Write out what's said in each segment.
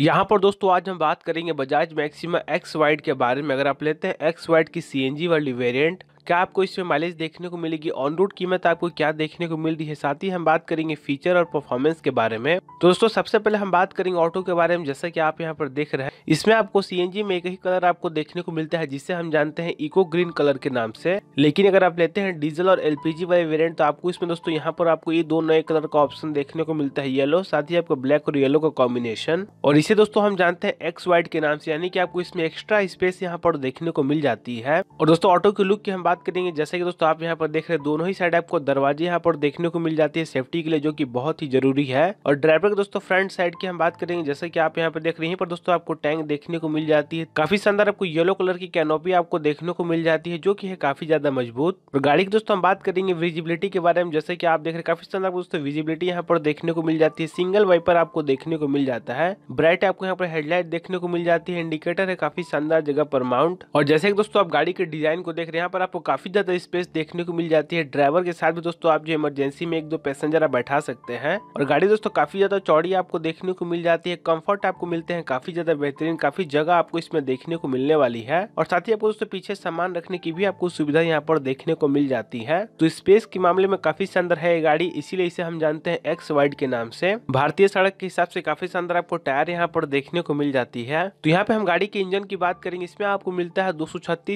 यहाँ पर दोस्तों आज हम बात करेंगे बजाज मैक्सिमा एक्स वाइड के बारे में अगर आप लेते हैं एक्स वाइड की सीएनजी वाली वेरिएंट क्या आपको इसमें माइलेज देखने को मिलेगी ऑन रोड कीमत आपको क्या देखने को मिल रही है साथ ही हम बात करेंगे फीचर और परफॉर्मेंस के बारे में दोस्तों सबसे पहले हम बात करेंगे ऑटो के बारे में जैसा कि आप यहाँ पर देख रहे हैं इसमें आपको सी में एक ही कलर आपको देखने को मिलता है जिसे हम जानते हैं इको ग्रीन कलर के नाम से लेकिन अगर आप लेते हैं डीजल और एलपीजी वाले वेरियंट तो आपको इसमें दोस्तों यहाँ पर आपको ये दो नए कलर का ऑप्शन देखने को मिलता है येलो साथ ही आपको ब्लैक और येलो का कॉम्बिनेशन और इसे दोस्तों हम जानते हैं एक्स वाइट के नाम से यानी कि आपको इसमें एक्स्ट्रा स्पेस यहाँ पर देखने को मिल जाती है और दोस्तों ऑटो के लुक की हम बात करेंगे जैसे कि दोस्तों आप यहाँ पर देख रहे हैं दोनों ही साइड आपको दरवाजे यहाँ पर देखने को मिल जाती है सेफ्टी के लिए जो की बहुत ही जरूरी है और ड्राइवर के दोस्तों फ्रंट साइड की हम बात करेंगे जैसे की आप यहाँ पर देख रहे हैं पर दोस्तों आपको टैंक डिजाइन देखने को मिल जाती है काफी शानदार आपको येलो कलर की कैनोपी आपको देखने को मिल जाती है जो की है काफी ज्यादा मजबूत और गाड़ी की दोस्तों हम बात करेंगे विजिबिलिटी के बारे में जैसे कि आप देख रहे हैं काफी शानदार दोस्तों विजिबिलिटी यहाँ पर देखने को मिल जाती है सिंगल वाइपर आपको देखने को मिल जाता है ब्राइट आपको यहाँ पर हेडलाइट देखने को मिल जाती है इंडिकेटर है काफी शानदार जगह पर माउंट और जैसे कि दोस्तों आप गाड़ी के डिजाइन को देख रहे हैं यहाँ पर आपको काफी ज्यादा स्पेस देखने को मिल जाती है ड्राइवर के साथ भी दोस्तों आप जो इमरजेंसी में एक दो पैसेंजर आप बैठा सकते हैं और गाड़ी दोस्तों काफी ज्यादा चौड़ी आपको देखने को मिल जाती है कम्फर्ट आपको मिलते हैं काफी ज्यादा बेहतरीन बेहतरीन काफी जगह आपको इसमें देखने को मिलने वाली है और साथ ही आपको दोस्तों पीछे सामान रखने की भी आपको सुविधा यहाँ पर देखने को मिल जाती है तो स्पेस के मामले में काफी शानदार है ये गाड़ी इसीलिए इसे हम जानते हैं एक्स वाइड के नाम से भारतीय सड़क के हिसाब से काफी शानदार आपको टायर यहाँ पर देखने को मिल जाती है तो यहाँ पे हम गाड़ी के इंजन की बात करेंगे इसमें आपको मिलता है दो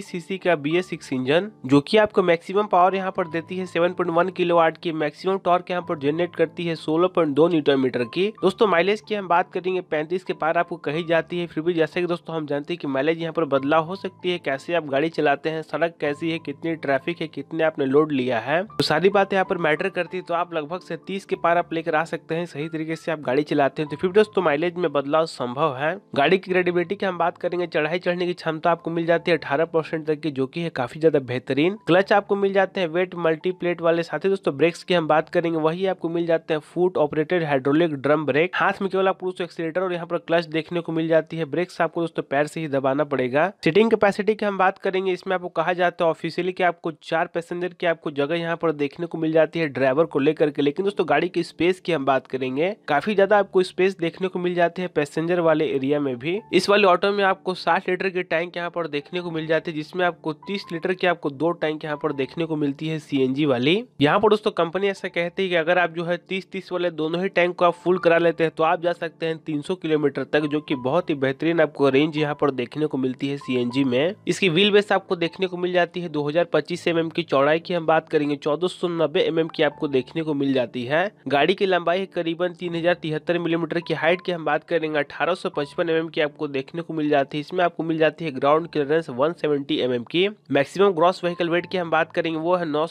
सीसी का बी इंजन जो की आपको मैक्सिमम पावर यहाँ पर देती है सेवन पॉइंट की मैक्सिमम टॉर्क यहाँ पर जनरेट करती है सोलह न्यूटन मीटर की दोस्तों माइलेज की हम बात करेंगे पैंतीस के पार आपको कही जाती है फिर भी जैसे कि दोस्तों हम जानते हैं कि माइलेज यहाँ पर बदलाव हो सकती है कैसे आप गाड़ी चलाते हैं सड़क कैसी है कितनी ट्रैफिक है कितने आपने लोड लिया है तो सारी बात यहाँ पर मैटर करती है तो आप लगभग से तीस के पार आप लेकर आ सकते हैं सही तरीके से आप गाड़ी चलाते हैं तो फिर दोस्तों माइलेज में बदलाव संभव है गाड़ी की क्रेडिबिलिटी की हम बात करेंगे चढ़ाई चढ़ने की क्षमता आपको मिल जाती है अठारह तक की जो की है काफी ज्यादा बेहतरीन क्लच आपको मिल जाते हैं वेट मल्टीप्लेट वाले साथ ही दोस्तों ब्रेक्स की हम बात करेंगे वही आपको मिल जाते हैं foot operated hydraulic drum brake हाथ में केवल आपको एक्सीटर और यहाँ पर क्लच देखने को मिल जाती है ब्रेक्स आपको दोस्तों पैर से ही दबाना पड़ेगा सीटिंग कैपेसिटी की हम बात करेंगे इसमें आपको कहा जाता है ऑफिशियली कि आपको चार पैसेंजर की आपको जगह यहाँ पर देखने को मिल जाती है ड्राइवर को लेकर के लेकिन दोस्तों गाड़ी की स्पेस की हम बात करेंगे काफी ज्यादा आपको स्पेस देखने को मिल जाती है पैसेंजर वाले एरिया में भी इस वाले ऑटो में आपको साठ लीटर की टैंक यहाँ पर देखने को मिल जाती है जिसमें आपको तीस लीटर की आपको दो टैंक यहाँ पर देखने को मिलती है सी वाली यहाँ पर दोस्तों कंपनी ऐसा कहती है की अगर आप जो है तीस तीस वाले दोनों ही टैंक को आप फुल करा लेते हैं तो आप जा सकते हैं तीन किलोमीटर तक जो की बहुत ही बेहतर बेहतरीन आपको रेंज यहाँ पर देखने को मिलती है सी में इसकी व्हील बेस आपको देखने को मिल जाती है 2025 एमएम की चौड़ाई की हम बात करेंगे 1490 mm की आपको देखने को मिल जाती है गाड़ी की लंबाई है करीबन तीन मिलीमीटर की हाइट की हम बात करेंगे अठारह सौ एमएम की आपको देखने को मिल जाती है इसमें आपको मिल जाती है ground clearance one seventy mm की मैक्सिमम ग्रॉस व्हीकल वेट की हम बात करेंगे वो है नौ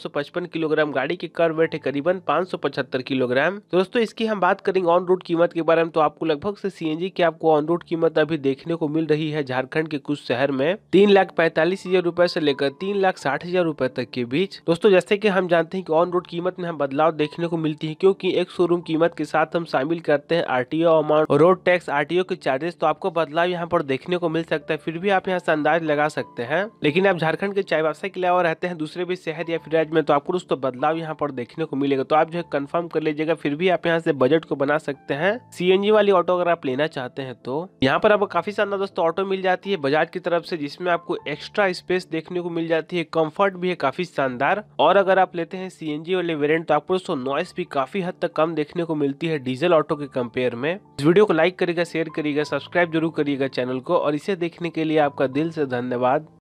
किलोग्राम गाड़ी की कर वेट है करीबन पाँच किलोग्राम दोस्तों इसकी हम बात करेंगे ऑन रोड कीमत के बारे में तो आपको लगभग से सी की आपको ऑन रोड कीमत अभी भी देखने को मिल रही है झारखंड के कुछ शहर में तीन लाख पैंतालीस हजार रूपए ऐसी लेकर तीन लाख साठ हजार रूपए तक के बीच दोस्तों जैसे कि हम जानते हैं कि ऑन रोड कीमत में हम बदलाव देखने को मिलती है क्योंकि एक शोरूम कीमत के साथ हम शामिल करते हैं RTO amount road tax RTO के चार्जेस तो आपको बदलाव यहाँ पर देखने को मिल सकता है फिर भी आप यहाँ से अंदाज लगा सकते हैं लेकिन आप झारखंड के चाय व्यवसाय के अलावा रहते हैं दूसरे भी शहर या फिर राज्य में तो आपको दोस्तों बदलाव यहाँ पर देखने को मिलेगा तो आप जो है कन्फर्म कर लीजिएगा फिर भी आप यहाँ से बजट को बना सकते हैं सी वाली ऑटो अगर आप लेना चाहते हैं तो यहाँ पर आप काफ़ी शानदार दोस्तों ऑटो मिल जाती है बजाज की तरफ से जिसमें आपको एक्स्ट्रा स्पेस देखने को मिल जाती है कंफर्ट भी है काफ़ी शानदार और अगर आप लेते हैं सीएनजी वाले वेरियंट तो आपको दोस्तों नॉइस भी काफ़ी हद तक कम देखने को मिलती है डीजल ऑटो के कंपेयर में इस वीडियो को लाइक करिएगा शेयर करिएगा सब्सक्राइब जरूर करिएगा चैनल को और इसे देखने के लिए आपका दिल से धन्यवाद